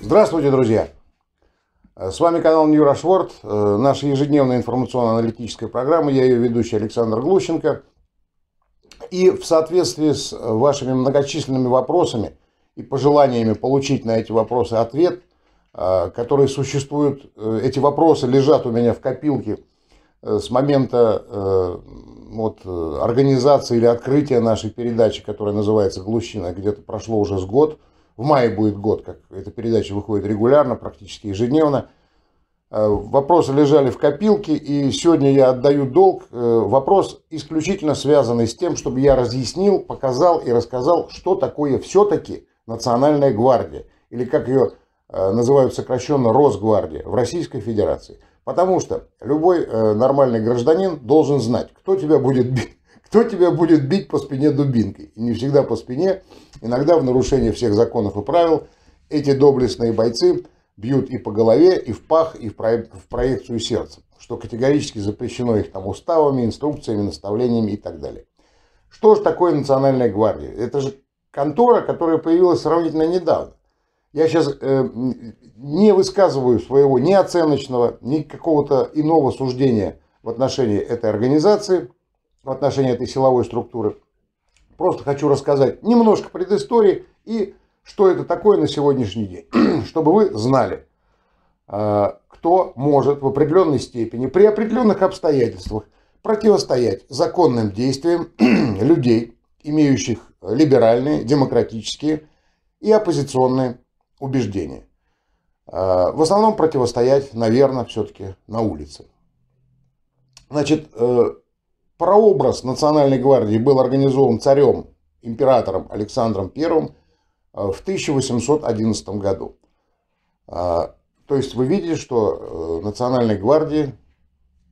Здравствуйте, друзья! Э, с вами канал New Rush Шворд, э, наша ежедневная информационно-аналитическая программа. Я ее ведущий Александр Глущенко. И в соответствии с э, вашими многочисленными вопросами и пожеланиями получить на эти вопросы ответ, которые существуют, эти вопросы лежат у меня в копилке с момента вот, организации или открытия нашей передачи, которая называется «Глущина», где-то прошло уже с год – в мае будет год, как эта передача выходит регулярно, практически ежедневно. Э, вопросы лежали в копилке, и сегодня я отдаю долг. Э, вопрос исключительно связанный с тем, чтобы я разъяснил, показал и рассказал, что такое все-таки Национальная гвардия, или как ее э, называют сокращенно Росгвардия в Российской Федерации. Потому что любой нормальный гражданин должен знать, кто тебя будет бить кто тебя будет бить по спине дубинкой? И не всегда по спине, иногда в нарушение всех законов и правил эти доблестные бойцы бьют и по голове, и в пах, и в, в проекцию сердца, что категорически запрещено их там уставами, инструкциями, наставлениями и так далее. Что же такое Национальная гвардия? Это же контора, которая появилась сравнительно недавно. Я сейчас э, не высказываю своего ни оценочного, ни какого-то иного суждения в отношении этой организации – в отношении этой силовой структуры. Просто хочу рассказать немножко предыстории и что это такое на сегодняшний день, чтобы вы знали, а, кто может в определенной степени, при определенных обстоятельствах противостоять законным действиям людей, имеющих либеральные, демократические и оппозиционные убеждения. А, в основном противостоять, наверное, все-таки на улице. Значит, э, Прообраз Национальной гвардии был организован царем, императором Александром I э, в 1811 году. А, то есть вы видите, что э, Национальной гвардии,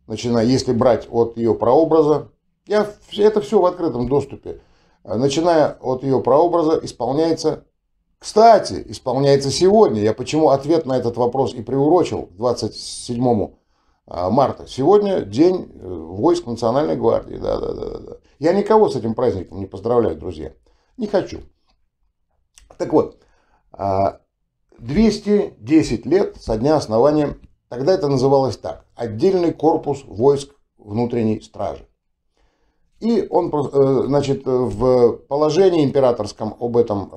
начиная, если брать от ее прообраза, я, это все в открытом доступе, э, начиная от ее прообраза, исполняется, кстати, исполняется сегодня. Я почему ответ на этот вопрос и приурочил к 27 а, марта. Сегодня день э, войск Национальной гвардии. Да, да, да, да. Я никого с этим праздником не поздравляю, друзья. Не хочу. Так вот, 210 а, лет со дня основания, тогда это называлось так, отдельный корпус войск внутренней стражи. И он, э, значит, в положении императорском об этом, э,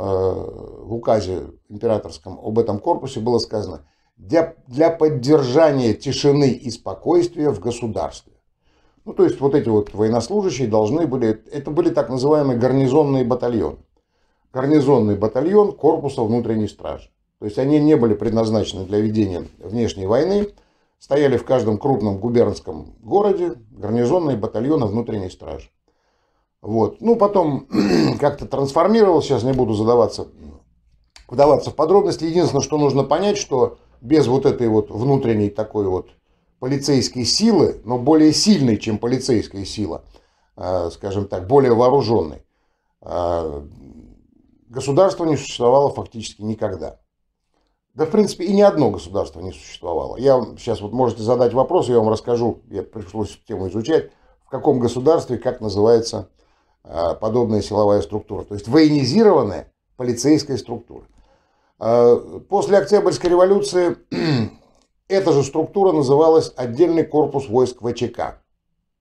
в указе императорском об этом корпусе было сказано – для, для поддержания тишины и спокойствия в государстве. Ну, то есть вот эти вот военнослужащие должны были, это были так называемые гарнизонные батальоны. Гарнизонный батальон корпуса внутренней стражи. То есть они не были предназначены для ведения внешней войны, стояли в каждом крупном губернском городе гарнизонные батальоны внутренней стражи. Вот. Ну, потом как-то трансформировал, сейчас не буду задаваться, вдаваться в подробности. Единственное, что нужно понять, что без вот этой вот внутренней такой вот полицейской силы, но более сильной, чем полицейская сила, э, скажем так, более вооруженной, э, государство не существовало фактически никогда. Да, в принципе, и ни одно государство не существовало. Я вам сейчас вот можете задать вопрос, я вам расскажу, я пришлось тему изучать, в каком государстве, как называется э, подобная силовая структура. То есть военизированная полицейская структура. А, после Октябрьской революции эта же структура называлась отдельный корпус войск ВЧК,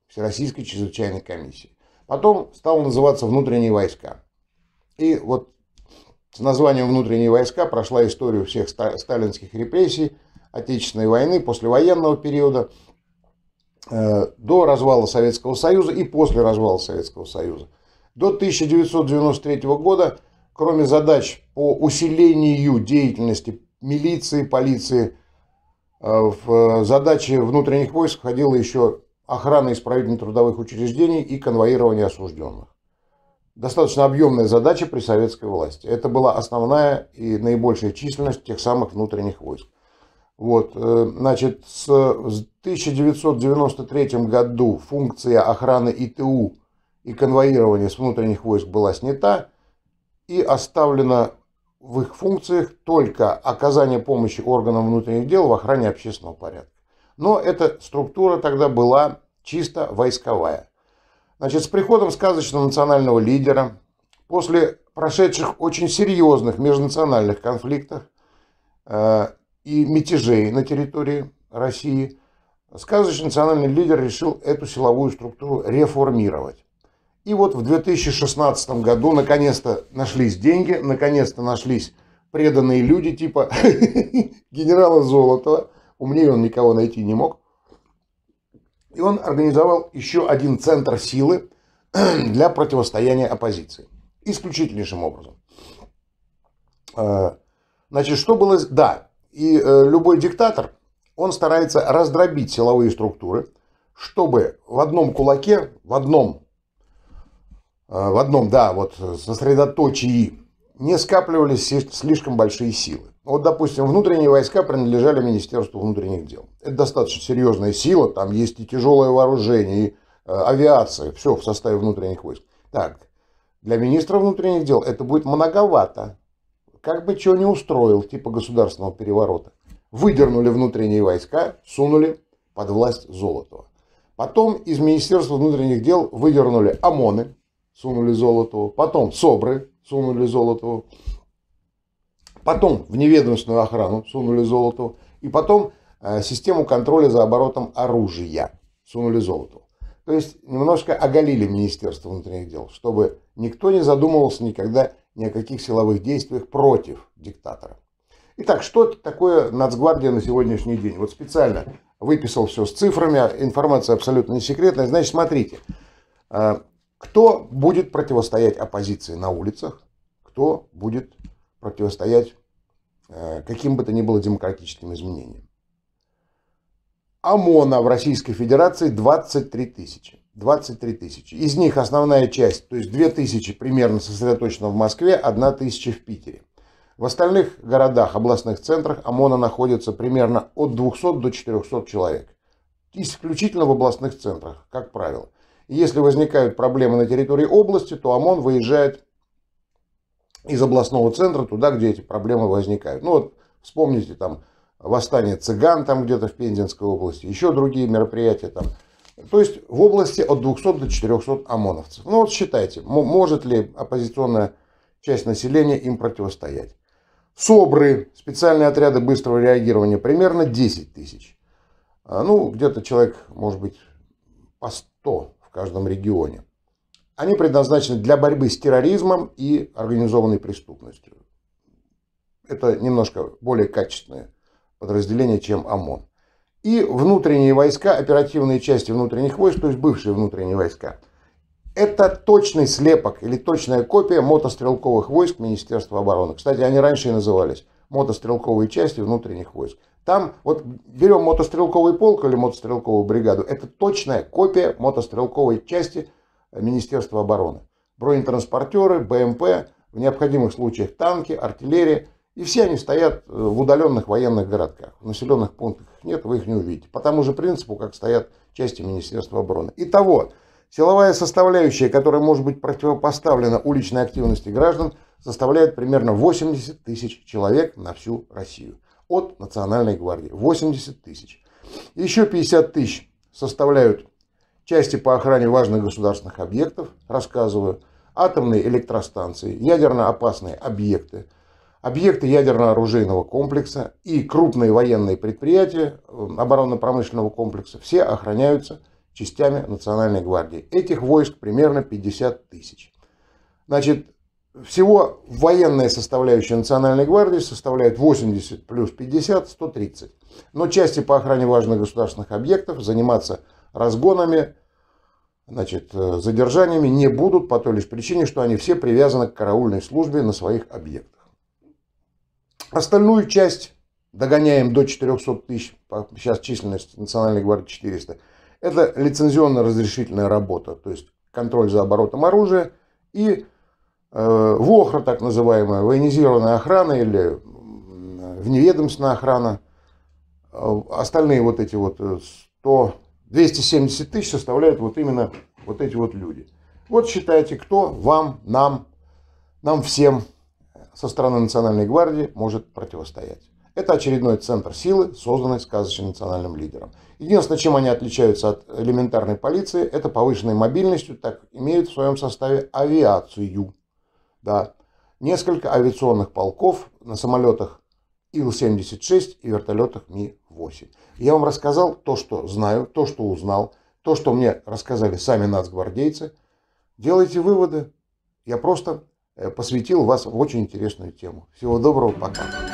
Всероссийской чрезвычайной комиссии. Потом стал называться внутренние войска. И вот с названием внутренние войска прошла историю всех сталинских репрессий, Отечественной войны, послевоенного периода, э, до развала Советского Союза и после развала Советского Союза. До 1993 года кроме задач по усилению деятельности милиции, полиции, э, в э, задачи внутренних войск входила еще охрана исправительных трудовых учреждений и конвоирование осужденных. Достаточно объемная задача при советской власти. Это была основная и наибольшая численность тех самых внутренних войск. Вот, э, значит, с 1993 году функция охраны ИТУ и конвоирования с внутренних войск была снята – и оставлено в их функциях только оказание помощи органам внутренних дел в охране общественного порядка. Но эта структура тогда была чисто войсковая. Значит, с приходом сказочного национального лидера, после прошедших очень серьезных межнациональных конфликтов э, и мятежей на территории России, сказочный национальный лидер решил эту силовую структуру реформировать. И вот в 2016 году наконец-то нашлись деньги, наконец-то нашлись преданные люди типа генерала Золотова. Умнее он никого найти не мог. И он организовал еще один центр силы для противостояния оппозиции. Исключительнейшим образом. А, значит, что было... Да, и э, любой диктатор, он старается раздробить силовые структуры, чтобы в одном кулаке, в одном Э, в одном, да, вот э, сосредоточии, не скапливались слишком большие силы. Вот, допустим, внутренние войска принадлежали Министерству внутренних дел. Это достаточно серьезная сила, там есть и тяжелое вооружение, и э, авиация, все в составе внутренних войск. Так, для министра внутренних дел это будет многовато. Как бы чего не устроил, типа государственного переворота. Выдернули внутренние войска, сунули под власть Золотого. Потом из Министерства внутренних дел выдернули ОМОНы, сунули Золотого, потом СОБРы сунули Золотого, потом в неведомственную охрану сунули Золотого, и потом э, систему контроля за оборотом оружия сунули Золотого. То есть немножко оголили Министерство внутренних дел, чтобы никто не задумывался никогда ни о каких силовых действиях против диктатора. Итак, что такое Нацгвардия на сегодняшний день? Вот специально выписал все с цифрами, информация абсолютно не секретная. Значит, смотрите, э, кто будет противостоять оппозиции на улицах, кто будет противостоять э, каким бы то ни было демократическим изменениям. ОМОНа в Российской Федерации 23 тысячи. 23 тысячи. Из них основная часть, то есть 2 тысячи примерно сосредоточено в Москве, 1 тысяча в Питере. В остальных городах, областных центрах ОМОНа находится примерно от 200 до 400 человек. Исключительно в областных центрах, как правило. Если возникают проблемы на территории области, то ОМОН выезжает из областного центра туда, где эти проблемы возникают. Ну вот вспомните там восстание цыган там где-то в Пензенской области, еще другие мероприятия там. То есть в области от 200 до 400 ОМОНовцев. Ну вот считайте, может ли оппозиционная часть населения им противостоять. СОБРы, специальные отряды быстрого реагирования, примерно 10 тысяч. А, ну, где-то человек, может быть, по 100 каждом регионе. Они предназначены для борьбы с терроризмом и организованной преступностью. Это немножко более качественное подразделение, чем ОМОН. И внутренние войска, оперативные части внутренних войск, то есть бывшие внутренние войска. Это точный слепок или точная копия мотострелковых войск Министерства обороны. Кстати, они раньше и назывались мотострелковые части внутренних войск. Там вот берем мотострелковый полк или мотострелковую бригаду. Это точная копия мотострелковой части э, Министерства обороны. Бронетранспортеры, БМП, в необходимых случаях танки, артиллерия. И все они стоят э, в удаленных военных городках. В населенных пунктах нет, вы их не увидите. По тому же принципу, как стоят части Министерства обороны. Итого, силовая составляющая, которая может быть противопоставлена уличной активности граждан, составляет примерно 80 тысяч человек на всю Россию от Национальной гвардии. 80 тысяч. Еще 50 тысяч составляют части по охране важных государственных объектов, рассказываю, атомные электростанции, ядерно опасные объекты, объекты ядерно-оружейного комплекса и крупные военные предприятия эм, оборонно-промышленного комплекса все охраняются частями Национальной гвардии. Этих войск примерно 50 тысяч. Значит, всего военная составляющая Национальной гвардии составляет 80 плюс 50, 130. Но части по охране важных государственных объектов заниматься разгонами, значит, э, задержаниями не будут по той лишь причине, что они все привязаны к караульной службе на своих объектах. Остальную часть догоняем до 400 тысяч, сейчас численность Национальной гвардии 400, это лицензионно-разрешительная работа, то есть контроль за оборотом оружия и Э, ВОХРа, так называемая, военизированная охрана или вневедомственная охрана. Э, остальные вот эти вот 100, э, 270 тысяч составляют вот именно вот эти вот люди. Вот считайте, кто вам, нам, нам всем со стороны Национальной гвардии может противостоять. Это очередной центр силы, созданный сказочным национальным лидером. Единственное, чем они отличаются от элементарной полиции, это повышенной мобильностью, так имеют в своем составе авиацию. Да. Несколько авиационных полков на самолетах Ил-76 и вертолетах Ми-8. Я вам рассказал то, что знаю, то, что узнал, то, что мне рассказали сами нацгвардейцы. Делайте выводы. Я просто э, посвятил вас в очень интересную тему. Всего доброго, пока.